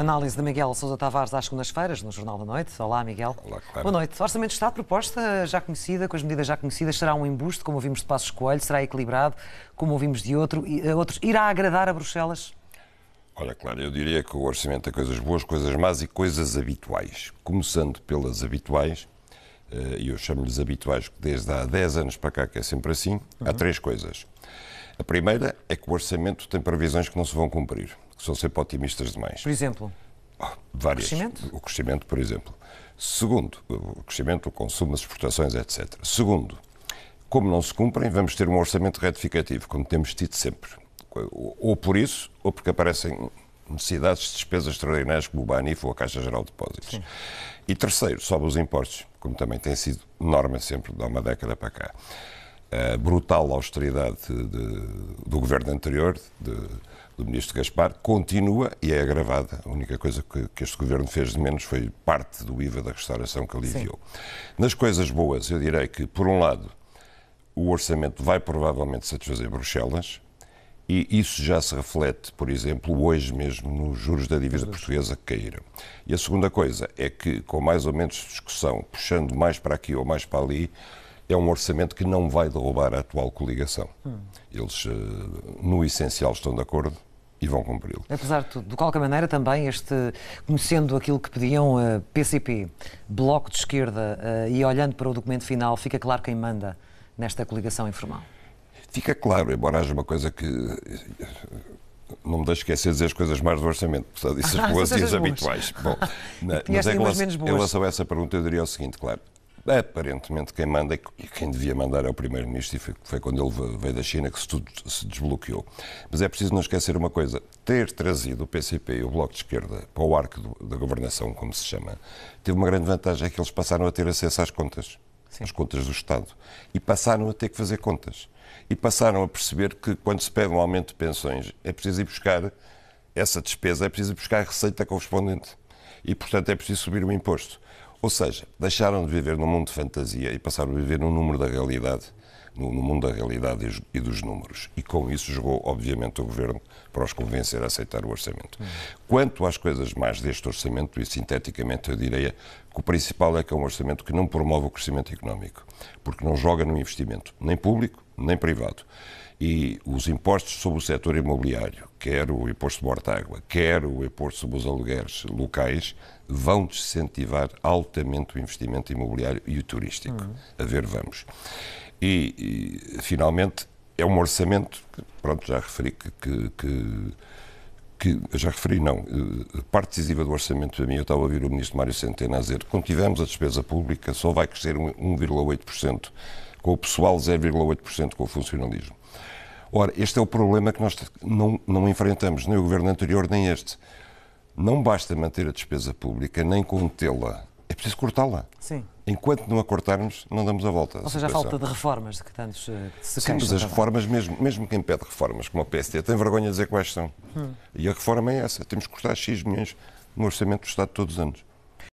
Análise de Miguel Sousa Tavares às segundas-feiras, no Jornal da Noite. Olá, Miguel. Olá, Clara. Boa noite. Orçamento de Estado, proposta já conhecida, com as medidas já conhecidas, será um embuste, como ouvimos de Passos Coelho, será equilibrado, como ouvimos de outro, e, eh, outros. Irá agradar a Bruxelas? Olha, Clara, eu diria que o orçamento é coisas boas, coisas más e coisas habituais. Começando pelas habituais, eh, e eu chamo-lhes habituais desde há 10 anos para cá, que é sempre assim, uhum. há três coisas. A primeira é que o orçamento tem previsões que não se vão cumprir que são sempre otimistas demais. Por exemplo? Oh, várias. O crescimento? O crescimento, por exemplo. Segundo, o crescimento, o consumo, as exportações, etc. Segundo, como não se cumprem, vamos ter um orçamento retificativo, como temos tido sempre. Ou por isso, ou porque aparecem necessidades de despesas extraordinárias como o BANIF ou a Caixa Geral de Depósitos. Sim. E terceiro, sobe os impostos, como também tem sido norma sempre de há uma década para cá. A brutal austeridade de, do governo anterior, de do ministro Gaspar continua e é agravada. A única coisa que, que, este governo fez de menos foi parte do IVA da restauração que aliviou. Sim. Nas coisas boas, eu direi que, por um lado, o orçamento vai provavelmente satisfazer Bruxelas, e isso já se reflete, por exemplo, hoje mesmo nos juros da dívida portuguesa que caíram. E a segunda coisa é que, com mais ou menos discussão, puxando mais para aqui ou mais para ali, é um orçamento que não vai derrubar a atual coligação. Hum. Eles, eh, no essencial, estão de acordo e vão cumpri-lo. Apesar de tudo, de qualquer maneira, também este, conhecendo aquilo que pediam uh, eh, PCP, Bloco de Esquerda uh, e olhando para o documento final, fica claro quem manda nesta coligação informal. Fica claro, embora haja uma coisa que não me deixe esquecer de dizer as coisas mais do orçamento, portanto, isso ah, as boas e as habituais. Bom, mas em relação, em relação a essa pergunta, eu diria o seguinte, claro, aparentemente quem manda e quem devia mandar é o primeiro-ministro, e foi quando ele veio da China que tudo se desbloqueou. Mas é preciso não esquecer uma coisa: ter trazido o PCP e o Bloco de Esquerda para o arco do, da governação, como se chama, teve uma grande vantagem, é que eles passaram a ter acesso às contas, Sim. às contas do Estado, e passaram a ter que fazer contas. E passaram a perceber que quando se pede um aumento de pensões, é preciso ir buscar essa despesa, é preciso ir buscar a receita correspondente. E, portanto, é preciso subir o imposto. Ou seja, deixaram de viver num mundo de fantasia e passaram a viver num número da realidade, no, no mundo da realidade e dos números. E com isso jogou, obviamente, o governo para os convencer a aceitar o orçamento. Hum. Quanto às coisas mais deste orçamento, e sinteticamente eu diria que o principal é que é um orçamento que não promove o crescimento económico, porque não joga no investimento, nem público, nem privado. E os impostos sobre o setor imobiliário, quer o imposto de água, quer o imposto sobre os aluguéis locais, vão desincentivar altamente o investimento imobiliário e o turístico. Uhum. A ver, vamos. E, e, finalmente, é um orçamento que, pronto, já referi que, que, que que já referi, não, eh, eh, parte decisiva do orçamento para mim, eu estava a ouvir o ministro Mário Centeno a dizer, quando tivermos a despesa pública, só vai crescer 1,8% com o pessoal 0,8% com o funcionalismo. Ora, este é o problema que nós não, não enfrentamos, nem o governo anterior, nem este. Não basta manter a despesa pública, nem contê-la. É preciso cortá-la. Sim. Enquanto não a cortarmos, não damos a volta. Ou seja, a falta de reformas de que tantos eh, se Sim, mas as reformas, mesmo, mesmo quem pede reformas, como a PSD, tem vergonha de dizer quais são. Hum. E a reforma é essa. Temos que cortar X milhões no orçamento do Estado todos os anos.